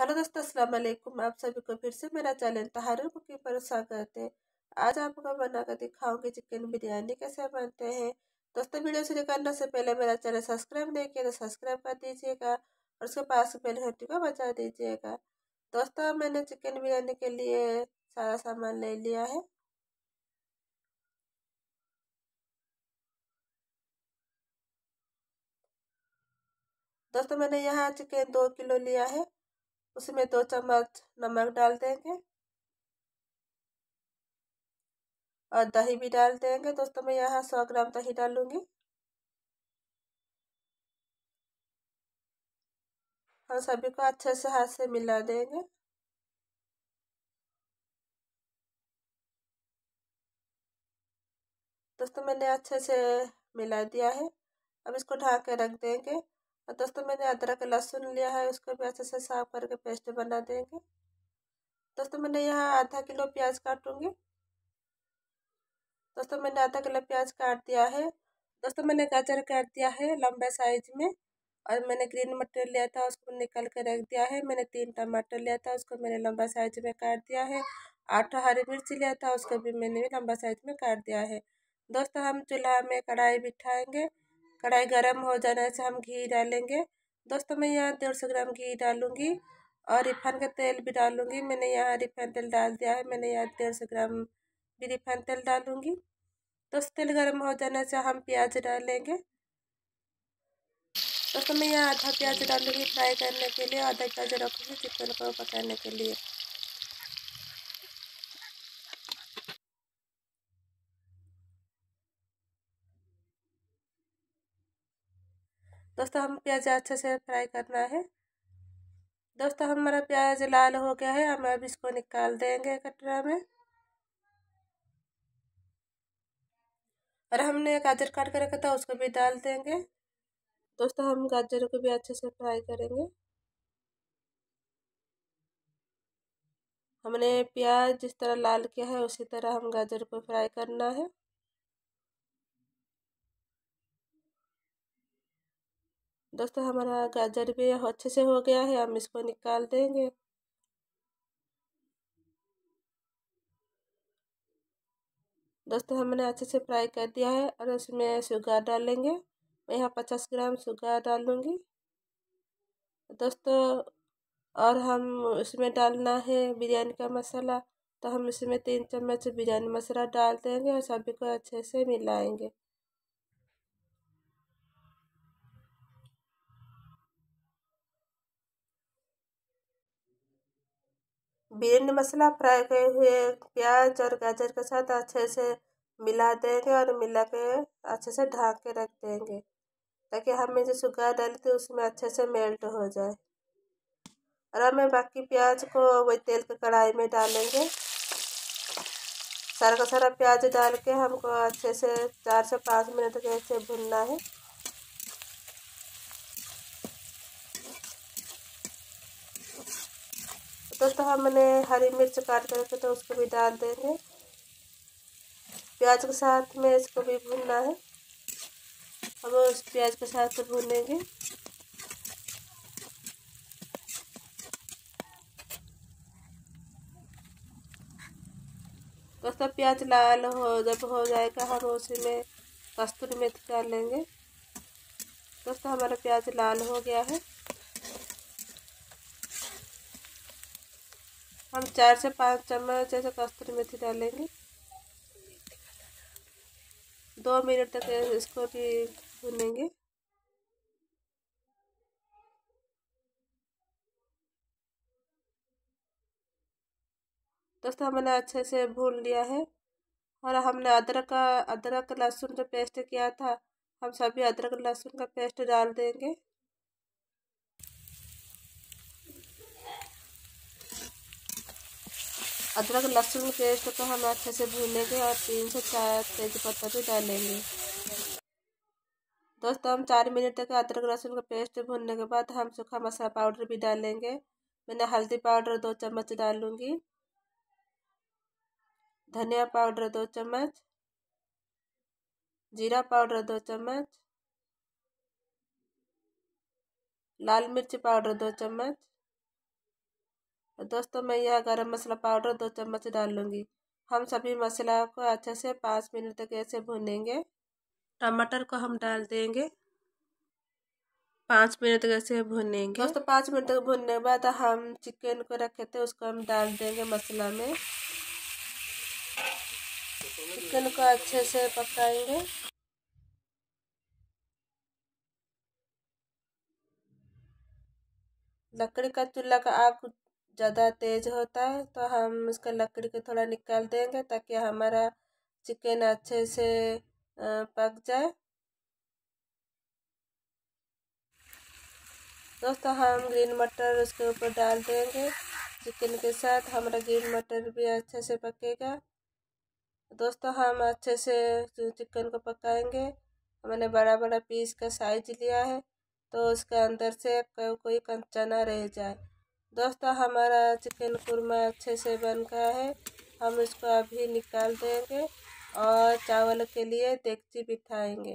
hello दोस्तों अस्सलाम वालेकुम आप सभी को फिर से मेरा चैनल तहारू कुकिंग पर स्वागत है आज आपको बनाकर दिखाऊंगी चिकन बिरयानी कैसे बनते हैं दोस्तों वीडियो शुरू करने से पहले मेरा चैनल सब्सक्राइब नहीं किया तो सब्सक्राइब कर दीजिएगा और उसके पास बेल घंटी को बचा दीजिएगा दोस्तों मैंने चिकन बिरयानी के लिए सारा सामान ले लिया है दोस्तों मैंने यहाँ चिकन दो किलो लिया है उसमें दो चम्मच नमक डाल देंगे और दही भी डाल देंगे दोस्तों मैं यहाँ सौ ग्राम दही डालूंगी हम सभी को अच्छे से हाथ से मिला देंगे दोस्तों मैंने अच्छे से मिला दिया है अब इसको ढाक के रख देंगे और मतलब दोस्तों मैंने अदरक लहसुन लिया है उसको भी अच्छे से साफ करके पेस्ट बना देंगे दोस्तों मैंने यहाँ आधा किलो प्याज काटूँगी दोस्तों मैंने आधा किलो प्याज काट दिया है दोस्तों मैंने गाजर काट दिया है लंबे साइज में और मैंने ग्रीन मटर लिया था उसको निकल कर रख दिया है मैंने तीन टमाटर लिया था उसको मैंने लंबा साइज में काट दिया है आठ हरी मिर्च लिया था उसको भी मैंने भी लंबा साइज में काट दिया है दोस्तों हम चूल्हा में कढ़ाई बिठाएंगे कढ़ाई गर्म हो जाने से हम घी डालेंगे दोस्तों मैं यहाँ डेढ़ सौ ग्राम घी डालूँगी और रिफाइन का तेल भी डालूँगी मैंने यहाँ रिफाइन तेल डाल दिया है मैंने यहाँ डेढ़ सौ ग्राम भी रिफाइन तेल डालूँगी दोस्तों तेल गर्म हो जाने से हम प्याज डालेंगे दोस्तों मैं यहाँ आधा प्याज डालूँगी फ्राई करने के लिए आधा प्याज रखूँगी चिकन को पकाने के लिए दोस्तों हम प्याज अच्छे से फ्राई करना है दोस्तों हमारा प्याज लाल हो गया है हम अब इसको निकाल देंगे कटरा में और हमने गाजर काट कर रखा था उसको भी डाल देंगे दोस्तों हम गाजर को भी अच्छे से फ्राई करेंगे हमने प्याज जिस तरह लाल किया है उसी तरह हम गाजर को फ्राई करना है दोस्तों हमारा गाजर भी अच्छे से हो गया है हम इसको निकाल देंगे दोस्तों हमने अच्छे से फ्राई कर दिया है और उसमें शुगर डालेंगे मैं यहाँ पचास ग्राम शुगर डालूँगी दोस्तों और हम उसमें डालना है बिरयानी का मसाला तो हम इसमें तीन चम्मच बिरयानी मसाला डाल देंगे और सभी को अच्छे से मिलाएंगे बिरयानी मसाला फ्राई किए हुए प्याज और गाजर के साथ अच्छे से मिला देंगे और मिला के अच्छे से ढाँक के रख देंगे ताकि हमें जो शुगर डाली थी उसमें अच्छे से मेल्ट हो जाए और हमें बाकी प्याज को वही तेल के कढ़ाई में डालेंगे सारा का सारा प्याज डाल के हमको अच्छे से चार से पाँच मिनट के ऐसे भुनना है तो, तो हमने हरी मिर्च काट करके तो उसको भी डाल देंगे प्याज के साथ में इसको भी भूनना है हम उस प्याज के साथ तो भूनेंगे दोस्तों प्याज लाल हो जब हो जाएगा हम उसी में कस्तूरी मेथी डाल लेंगे दोस्तों हमारा प्याज लाल हो गया है हम चार से पाँच चम्मच ऐसे कस्तूरी मेथी डालेंगे दो मिनट तक इसको भी भुनेंगे दोस्तों हमने अच्छे से भून लिया है और हमने अदरक का अदरक लहसुन जो पेस्ट किया था हम सभी अदरक लहसुन का पेस्ट डाल देंगे अदरक लहसुन पेस्ट को तो हम अच्छे से भूनेंगे और तीन से चार तेज पत्ता भी डालेंगे दोस्तों हम चार मिनट तक अदरक लहसुन का पेस्ट भूनने के बाद हम सूखा मसाला पाउडर भी डालेंगे मैंने हल्दी पाउडर दो चम्मच डालूंगी धनिया पाउडर दो चम्मच जीरा पाउडर दो चम्मच लाल मिर्च पाउडर दो चम्मच दोस्तों मैं यह गरम मसाला पाउडर दो चम्मच डाल लूँगी हम सभी मसाला को अच्छे से पाँच मिनट तक ऐसे भूनेंगे टमाटर को हम डाल देंगे पाँच मिनट तक ऐसे भूनेंगे दोस्तों पाँच मिनट तक भूनने के बाद हम चिकन को रखे थे उसको हम डाल देंगे मसाला में चिकन को अच्छे से पकाएंगे लकड़ी का चूल्हा का आग ज़्यादा तेज़ होता है तो हम उसका लकड़ी को थोड़ा निकाल देंगे ताकि हमारा चिकन अच्छे से पक जाए दोस्तों हम ग्रीन मटर उसके ऊपर डाल देंगे चिकन के साथ हमारा ग्रीन मटर भी अच्छे से पकेगा दोस्तों हम अच्छे से चिकन को पकाएंगे मैंने बड़ा बड़ा पीस का साइज लिया है तो उसके अंदर से कोई कंचा ना रह जाए दोस्तों हमारा चिकन कुरमा अच्छे से बन गया है हम इसको अभी निकाल देंगे और चावल के लिए देगची बिठाएंगे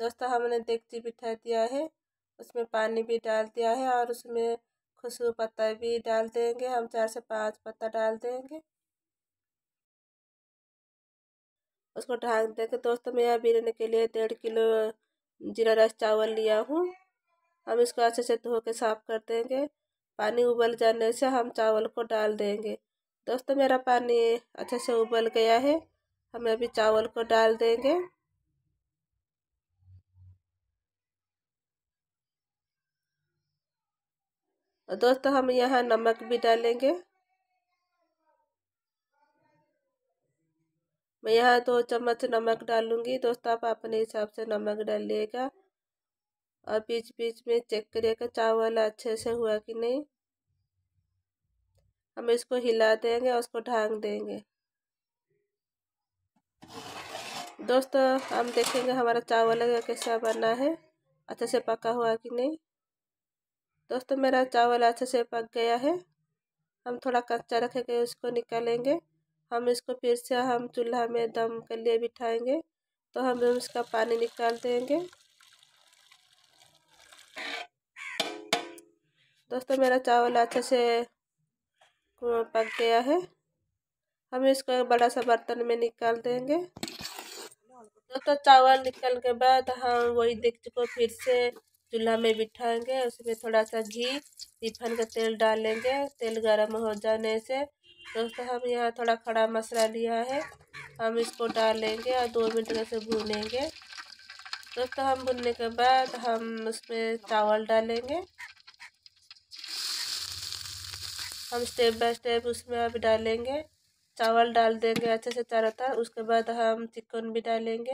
दोस्तों हमने देगची बिठा दिया है उसमें पानी भी डाल दिया है और उसमें खुशबू पत्ता भी डाल देंगे हम चार से पांच पत्ता डाल देंगे उसको ढाक देंगे दोस्तों मैं यहाँ बिरने के लिए डेढ़ किलो जीरा राइस चावल लिया हूँ हम इसको अच्छे से धो के साफ़ कर देंगे पानी उबल जाने से हम चावल को डाल देंगे दोस्तों मेरा पानी अच्छे से उबल गया है हम अभी चावल को डाल देंगे और दोस्तों हम यहाँ नमक भी डालेंगे मैं यहाँ दो चम्मच नमक डालूंगी दोस्तों आप अपने हिसाब से नमक डालिएगा और बीच बीच में चेक करिएगा चावल अच्छे से हुआ कि नहीं हम इसको हिला देंगे और उसको ढांक देंगे दोस्तों हम देखेंगे हमारा चावल कैसा बना है अच्छे से पका हुआ कि नहीं दोस्तों मेरा चावल अच्छे से पक गया है हम थोड़ा कच्चा रखेंगे उसको निकालेंगे हम इसको फिर से हम चूल्हा में दम के लिए बिठाएंगे तो हम इसका पानी निकाल देंगे दोस्तों मेरा चावल अच्छे से पक गया है हम इसको एक बड़ा सा बर्तन में निकाल देंगे दोस्तों चावल निकल के बाद हम वही दिक्च को फिर से चूल्हा में बिठाएंगे उसमें थोड़ा सा घी रिफन का तेल डालेंगे तेल गर्म हो जाने से दोस्तों हम यहाँ थोड़ा खड़ा मसाला लिया है हम इसको डालेंगे और दो मिनट से भूनेंगे दोस्तों हम भूनने के बाद हम उसमें चावल डालेंगे हम स्टेप बाय स्टेप उसमें अब डालेंगे चावल डाल देंगे अच्छे से चारों तरफ उसके बाद हम चिकन भी डालेंगे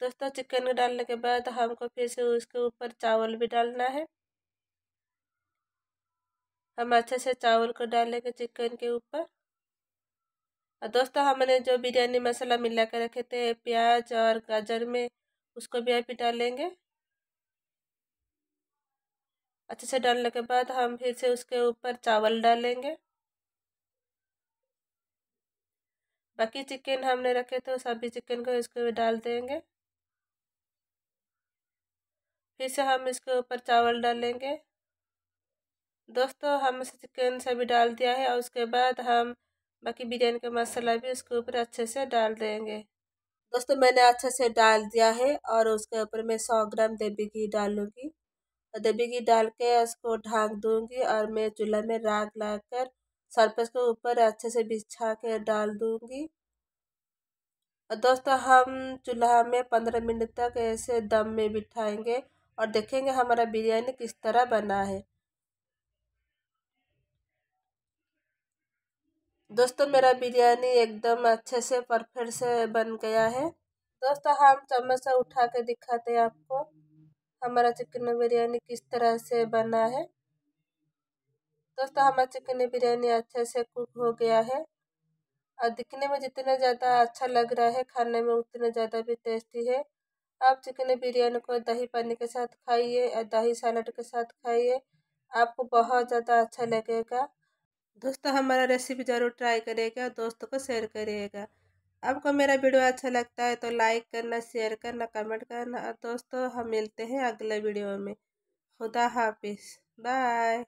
दोस्तों चिकन डालने के बाद हमको फिर से उसके ऊपर चावल भी डालना है हम अच्छे से चावल को डालेंगे चिकन के ऊपर और दोस्तों हमने जो बिरयानी मसाला मिला के रखे थे प्याज और गाजर में उसको भी आप डालेंगे अच्छे से डालने के बाद हम फिर से उसके ऊपर चावल डालेंगे बाकी चिकन हमने रखे तो सभी चिकन को इसके डाल देंगे फिर से हम इसके ऊपर चावल डालेंगे दोस्तों हम चिकन सभी डाल दिया है और उसके बाद हम बाकी बिरयानी का मसाला भी उसके ऊपर अच्छे से डाल देंगे दोस्तों मैंने अच्छे से डाल दिया है और उसके ऊपर मैं सौ ग्राम देवी घी डालूँगी घी डाल के उसको ढाँक दूँगी और मैं चूल्हा में राग ला कर सरपस के ऊपर अच्छे से बिछा के डाल दूँगी दोस्तों हम चूल्हा में पंद्रह मिनट तक ऐसे दम में बिठाएंगे और देखेंगे हमारा बिरयानी किस तरह बना है दोस्तों मेरा बिरयानी एकदम अच्छे से परफेक्ट से बन गया है दोस्तों हम चम्मच से उठा के दिखाते हैं आपको हमारा चिकन बिरयानी किस तरह से बना है दोस्तों हमारा चिकन बिरयानी अच्छे से कुक हो गया है और दिखने में जितना ज़्यादा अच्छा लग रहा है खाने में उतना ज़्यादा भी टेस्टी है आप चिकन बिरयानी को दही पानी के साथ खाइए या दही सैलड के साथ खाइए आपको बहुत ज़्यादा अच्छा लगेगा दोस्तों हमारा रेसिपी ज़रूर ट्राई करेगा दोस्तों को शेयर करिएगा आपको मेरा वीडियो अच्छा लगता है तो लाइक करना शेयर करना कमेंट करना और दोस्तों हम मिलते हैं अगले वीडियो में खुदा हाफिज़ बाय